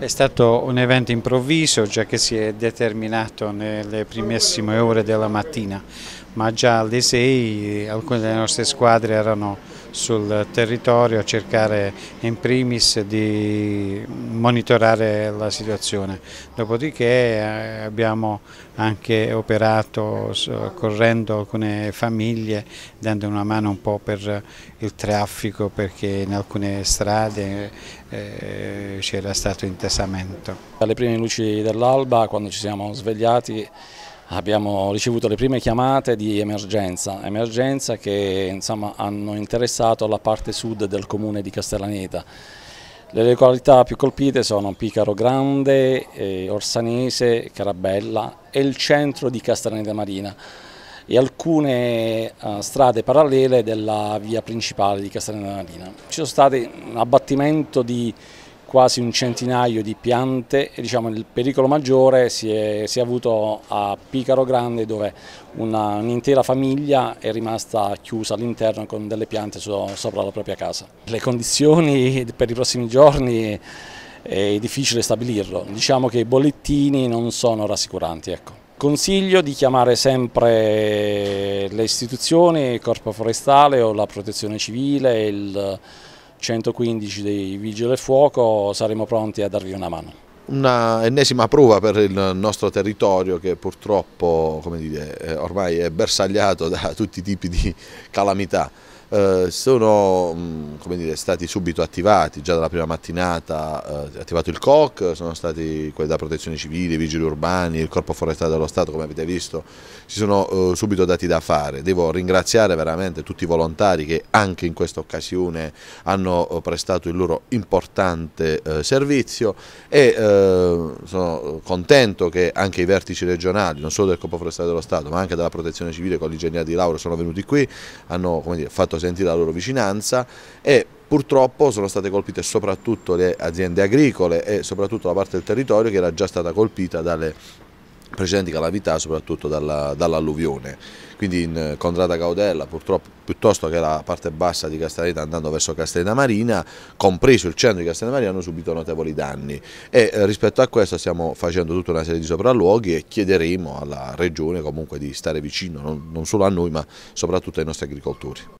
È stato un evento improvviso già che si è determinato nelle primissime ore della mattina ma già alle 6 alcune delle nostre squadre erano sul territorio a cercare in primis di monitorare la situazione. Dopodiché eh, abbiamo anche operato correndo alcune famiglie, dando una mano un po' per il traffico perché in alcune strade eh, c'era stato intasamento. Alle prime luci dell'alba, quando ci siamo svegliati, abbiamo ricevuto le prime chiamate di emergenza, emergenza che insomma, hanno interessato la parte sud del comune di Castellaneta. Le località più colpite sono Picaro Grande, eh, Orsanese, Carabella e il centro di Castellaneta Marina e alcune uh, strade parallele della via principale di Castellaneta Marina. Ci sono stati un abbattimento di quasi un centinaio di piante e diciamo, il pericolo maggiore si è, si è, avuto a Picaro Grande dove un'intera un famiglia è rimasta chiusa all'interno con delle piante so, sopra la propria casa. Le condizioni per i prossimi giorni è difficile stabilirlo, diciamo che i bollettini non sono rassicuranti. Ecco. Consiglio di chiamare sempre le istituzioni, il corpo forestale o la protezione civile, il 115 dei Vigili del Fuoco saremo pronti a darvi una mano una ennesima prova per il nostro territorio che purtroppo dire, eh, ormai è bersagliato da tutti i tipi di calamità. Eh, sono mh, mm, dire, stati subito attivati, già dalla prima mattinata eh, attivato il COC, sono stati quelli da protezione civile, i vigili urbani, il corpo forestale dello Stato come avete visto, si sono eh, subito dati da fare. Devo ringraziare veramente tutti i volontari che anche in questa occasione hanno eh, prestato il loro importante eh, servizio e sono contento che anche i vertici regionali, non solo del corpo forestale dello Stato ma anche della protezione civile con l'ingegnere di Lauro sono venuti qui, hanno dire, fatto sentita la loro vicinanza e purtroppo sono state colpite soprattutto le aziende agricole e soprattutto la parte del territorio che era già stata colpita dalle precedenti calamità, soprattutto dall'alluvione. Dall Quindi in eh, Contrada Caudella, purtroppo, piuttosto che la parte bassa di Castellina andando verso Castellina Marina, compreso il centro di Castellina Marina, hanno subito notevoli danni. E eh, rispetto a questo stiamo facendo tutta una serie di sopralluoghi e chiederemo alla Regione comunque di stare vicino non, non solo a noi ma soprattutto ai nostri agricoltori.